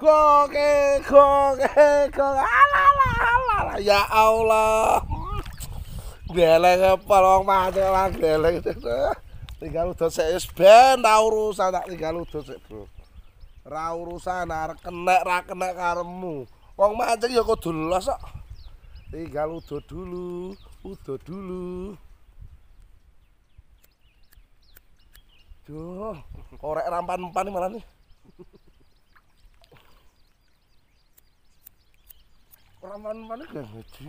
koke koke koke ala ala ala ya Allah geleng kepala wong mati lah geleng tinggal udut sik wis ben ta urusan tak tinggal udut sik bro ra urusan arek kena ra kena karemu wong maceng ya kudu los kok tinggal udut dulu udut dulu Duh, korek rampan-rampan ini Raman mana gak ngaji.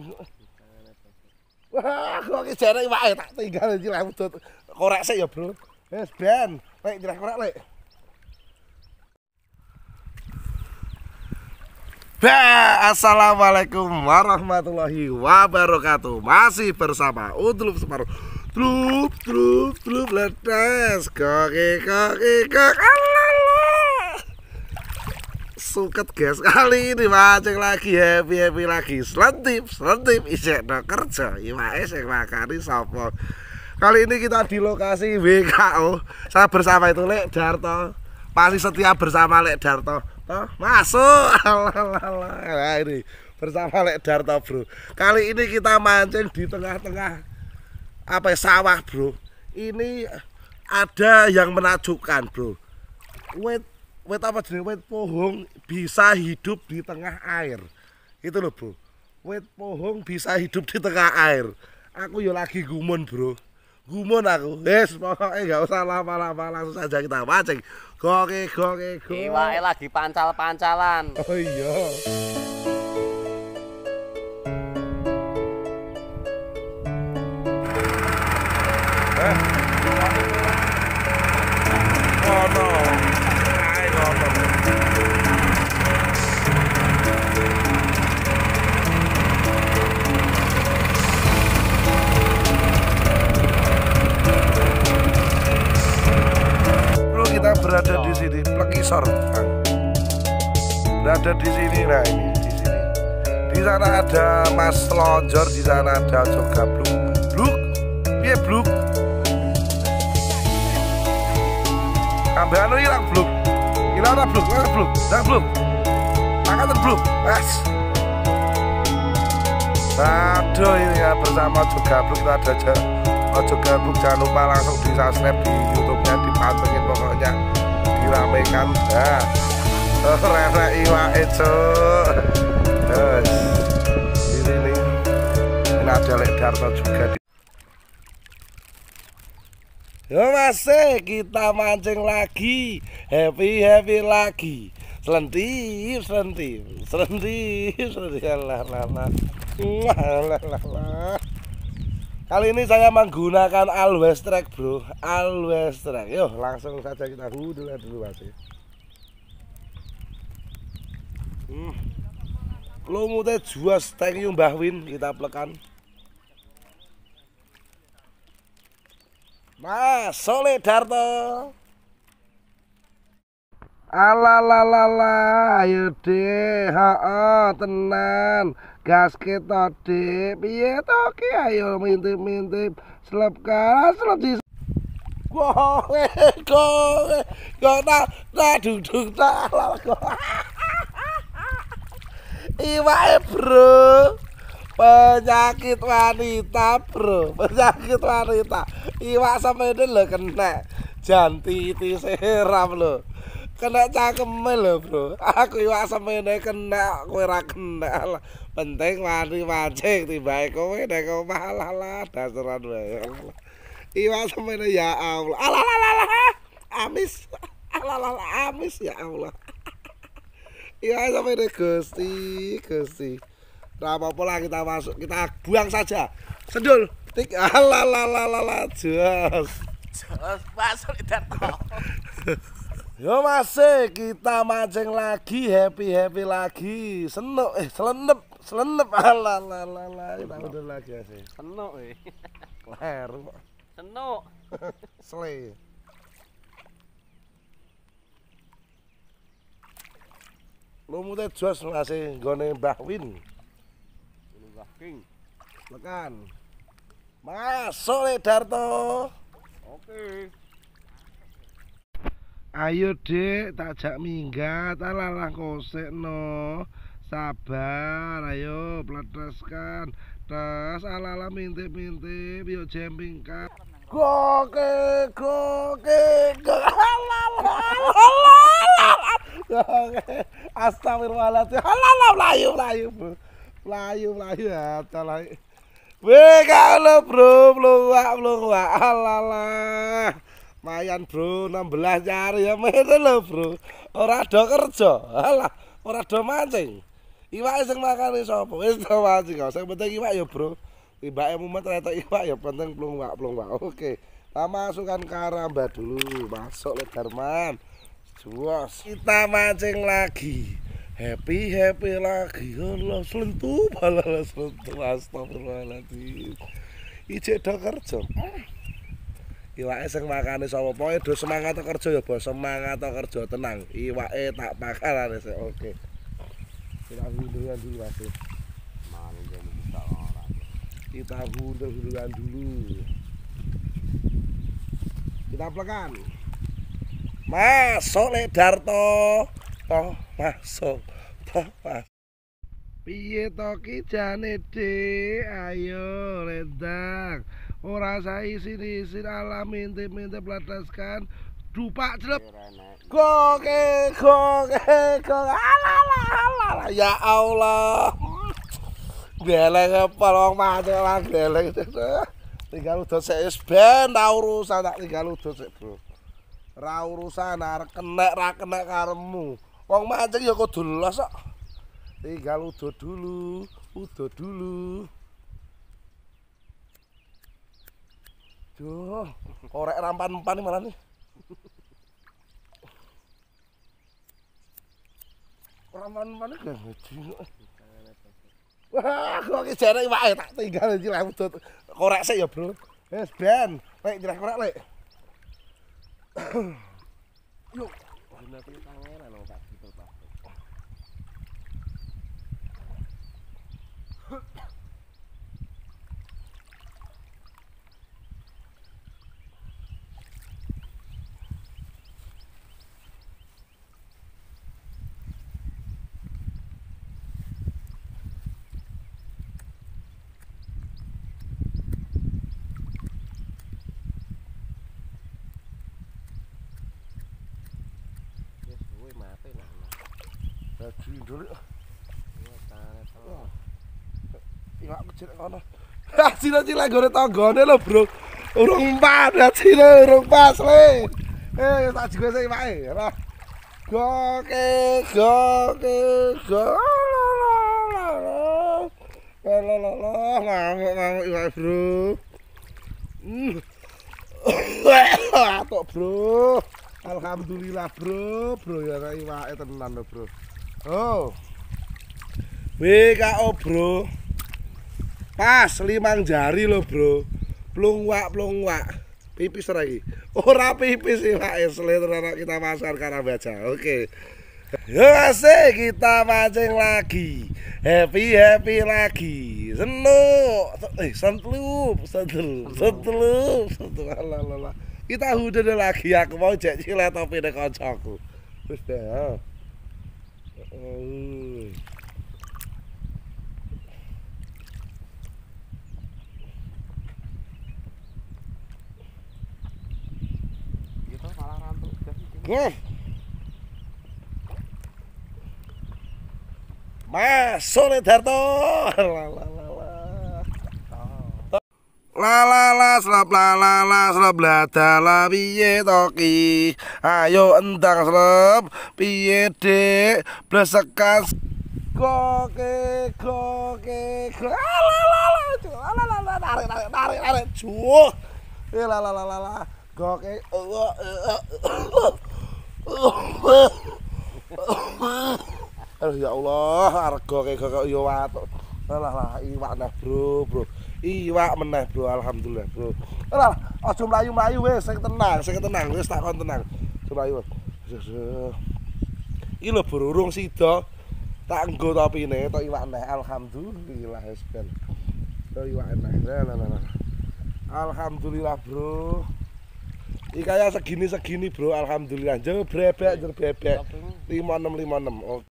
Wah, kok iki jarek wae tak tinggal iki lewat korek sik ya, Bro. Wes eh, ben, lek nyerah korek lek. Ba, assalamualaikum warahmatullahi wabarakatuh. Masih bersama Udlup Separuh. Trup, trup, trup, letes. Koki, koki, koki suket guys kali ini mancing lagi happy happy lagi selentip selentip isek no kerja ima esek makari sopo kali ini kita di lokasi WKO saya bersama itu Lek Darto pasti setia bersama Lek Darto Toh, masuk nah, ini bersama Lek Darto bro kali ini kita mancing di tengah-tengah apa ya, sawah bro ini ada yang menakjubkan bro wait wet apa jenis pohong bisa hidup di tengah air itu loh bro wet pohong bisa hidup di tengah air aku ya lagi gumun bro gumun aku yes pokoknya gak usah lama-lama langsung saja kita pancing goke goke go iwa lagi pancal-pancalan oh iya eh. berada di sini plekisor kan? berada di sini nah ini di sini di sana ada mas lonjor di sana ada juga bluk bluk pie bluk ambil anu hilang bluk hilang ada bluk ada bluk ada bluk angkatan bluk as aduh ini ya bersama juga bluk kita ada juga Oh, juga jangan lupa langsung di subscribe di YouTube-nya dipantengin pokoknya diramekan oh, nah, rere iwa itu, terus ini nih ini ada lek darto juga di Yo masih eh, kita mancing lagi happy happy lagi selentip selentip selentip selentip lah lah lah lah lah lah Kali ini saya menggunakan always track bro, always track. Yo, langsung saja kita dulu dulu pasti. Hmm. Lumutnya juas, thank you Mbah Win, kita plekan. Mas, solid Darto. Alalalala, ayo deh, ha, -ha tenan gasket tadi piye to ayo mintip-mintip slep kara slep di kowe kowe kok tak tak duduk tak lawak kok bro penyakit wanita bro penyakit wanita iwak sampe ini lho kena janti tiseram lho kena cakem lho bro aku iwak semene kena kowe ra kena penting mari mancing tibae kowe nek omah lala dasaran wae iwak semene ya Allah ya alalala amis alalala amis ya Allah Iya semene Gusti Gusti ra apa lah kita masuk kita buang saja Sedul, tik alalala jos jos masuk itu Yo masih eh, kita mancing lagi, happy happy lagi, senuk eh selenep selenep ala ala ala ala kita udah lagi sih. Eh. Senuk eh. Kleru. Senuk. Sele. Lumute jos masih eh, gone bahwin Win. Mbah King. Lekan. Masuk Darto. Oke. Okay. Ayo dek, tak jak minggat Alah-alah kosek no Sabar, ayo Peledeskan Terus alah-alah mintip-mintip Yuk jempingkan Goke, goke Astagfirullahaladzim Alah-alah melayu, melayu Melayu, melayu Weh, kak lo bro Meluak, meluak Alah-alah Mayan bro, 16 nyari ya mene loh bro Ora do kerja, alah Ora do mancing Iwak iseng makan iso apa, iso mancing Gak usah penting iwak ya bro Iba yang mumet ternyata iwak ya penting Plung wak, plung wak, oke Kita masukkan karamba dulu Masuk le Darman Juos Kita mancing lagi Happy happy lagi Allah selentuh Allah selentuh Astagfirullahaladzim Ijek do kerja iwake seng makane sapa poe do semangat to kerja ya bos semangat to kerja tenang iwake tak pakar are sik oke kita hundurkan dulu wasit mari kita kita hundurkan dulu kita plekan masuk le darto oh masuk Pak oh, Piye to kijane, Dik? Ayo redak. ora sai sini sini alam minte minte pelataskan dupa celup koke koke koke ala ya Allah Beleng kepal orang mati orang geleng tinggal udah saya sebenar tak urusan tak tinggal udah saya bro ra urusan ar kena ra kena karemu wong mancing ya kudu lolos kok tinggal udah dulu udah dulu. Aduh, korek rampan-rampan ini malah nih. Rampan-rampan ini gak ngeji. Wah, kok ini jarak ini, Pak. Tak tinggal ini lah. Korek sih ya, bro. Yes, Ben. Lek, jarak korek, Lek. Yuk. Ini nanti tangan lah, Lagi dulu. Iwak kecil kono. Hah, sila sila gore tanggone lo bro. Urung pas, sila urung pas le. Eh, tak juga saya pak. Rah. Goke, goke, goke. Lo lo lo ngamuk ngamuk iwak bro. bro. Alhamdulillah bro, bro ya tenan lo bro. Oh. WKO, oh, Bro. Pas limang jari lo, Bro. Plungwak, plungwak. Pipis ora Oh Ora pipis iki, Pak. Ya, Selir kita pasar karena baca. Oke. Yo asik kita mancing lagi. Happy happy lagi. Senuk. Eh sentup, sentup, sentup, sentup. Alah Kita hudene lagi aku mau jek tapi nek kancaku. Wis deh. Gitu malah rantu. Mas la. Harto. la la la slap la la la slap la da la piye toki ayo endang slap piye dek blesekan koke koke la la la la la la la tarik tarik tarik tarik cuh la la la la la koke aduh ya Allah argo kek kok yo watuk lah lah iwak nah bro bro iwak meneh bro alhamdulillah bro ora aja mlayu-mlayu wis sing tenang sing tenang wis tak kon tenang mlayu iki lho berurung sida tak nggo topine tok iwak meneh alhamdulillah wis ben tok iwak meneh la alhamdulillah bro iki kaya segini segini bro alhamdulillah jeng brebek jeng bebek 5656 oke